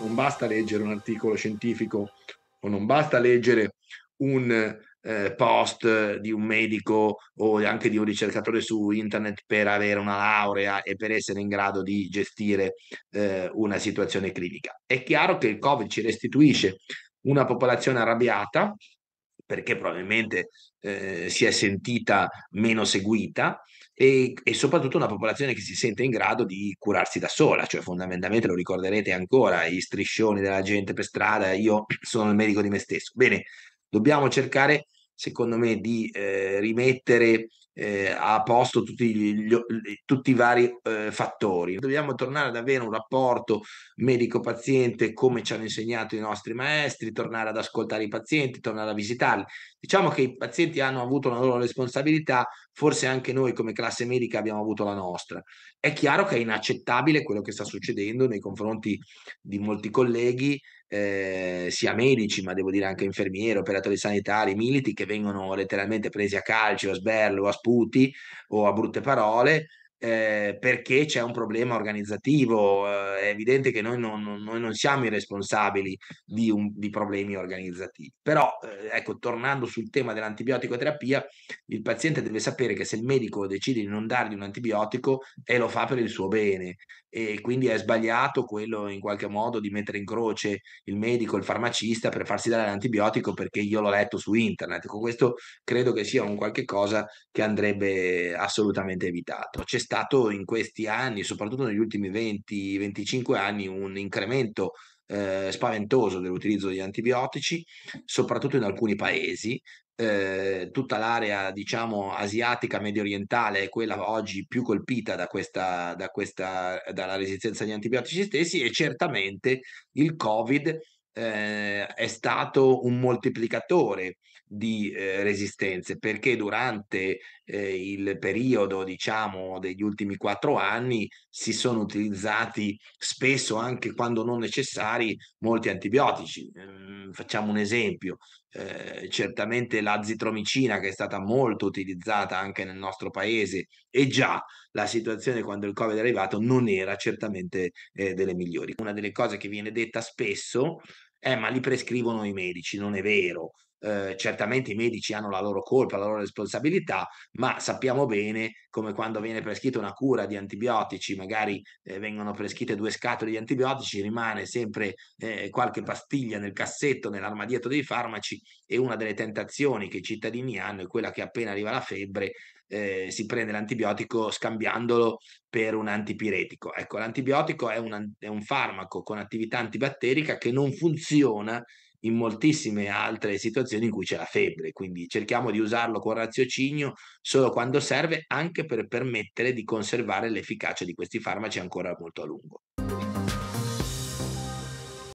non basta leggere un articolo scientifico o non basta leggere un eh, post di un medico o anche di un ricercatore su internet per avere una laurea e per essere in grado di gestire eh, una situazione clinica. È chiaro che il Covid ci restituisce una popolazione arrabbiata perché probabilmente eh, si è sentita meno seguita, e, e, soprattutto una popolazione che si sente in grado di curarsi da sola, cioè fondamentalmente lo ricorderete ancora, gli striscioni della gente per strada, io sono il medico di me stesso. Bene, dobbiamo cercare, secondo me, di eh, rimettere eh, a posto tutti, gli, tutti i vari eh, fattori. Dobbiamo tornare ad avere un rapporto medico-paziente come ci hanno insegnato i nostri maestri, tornare ad ascoltare i pazienti, tornare a visitarli. Diciamo che i pazienti hanno avuto la loro responsabilità, forse anche noi come classe medica abbiamo avuto la nostra. È chiaro che è inaccettabile quello che sta succedendo nei confronti di molti colleghi eh, sia medici, ma devo dire anche infermieri, operatori sanitari, militi che vengono letteralmente presi a calcio, a sberlo, a sputi o a brutte parole, eh, perché c'è un problema organizzativo. Eh, è evidente che noi non, non, noi non siamo i responsabili di, un, di problemi organizzativi. Però, eh, ecco, tornando sul tema dell'antibioticoterapia, il paziente deve sapere che se il medico decide di non dargli un antibiotico e lo fa per il suo bene e quindi è sbagliato quello in qualche modo di mettere in croce il medico, il farmacista per farsi dare l'antibiotico perché io l'ho letto su internet. Con ecco, questo credo che sia un qualche cosa che andrebbe assolutamente evitato. C'è stato in questi anni, soprattutto negli ultimi 20-25 anni, un incremento eh, spaventoso dell'utilizzo degli antibiotici, soprattutto in alcuni paesi. Eh, tutta l'area diciamo asiatica medio orientale è quella oggi più colpita da questa, da questa, dalla resistenza agli antibiotici stessi e certamente il covid eh, è stato un moltiplicatore di eh, resistenze perché durante eh, il periodo diciamo degli ultimi quattro anni si sono utilizzati spesso anche quando non necessari molti antibiotici eh, facciamo un esempio eh, certamente l'azitromicina che è stata molto utilizzata anche nel nostro paese e già la situazione quando il covid è arrivato non era certamente eh, delle migliori una delle cose che viene detta spesso è ma li prescrivono i medici non è vero eh, certamente i medici hanno la loro colpa, la loro responsabilità, ma sappiamo bene come quando viene prescritta una cura di antibiotici, magari eh, vengono prescritte due scatole di antibiotici, rimane sempre eh, qualche pastiglia nel cassetto, nell'armadietto dei farmaci e una delle tentazioni che i cittadini hanno è quella che appena arriva la febbre eh, si prende l'antibiotico scambiandolo per un antipiretico. Ecco, l'antibiotico è un, è un farmaco con attività antibatterica che non funziona in moltissime altre situazioni in cui c'è la febbre, quindi cerchiamo di usarlo con raziocinio solo quando serve, anche per permettere di conservare l'efficacia di questi farmaci ancora molto a lungo.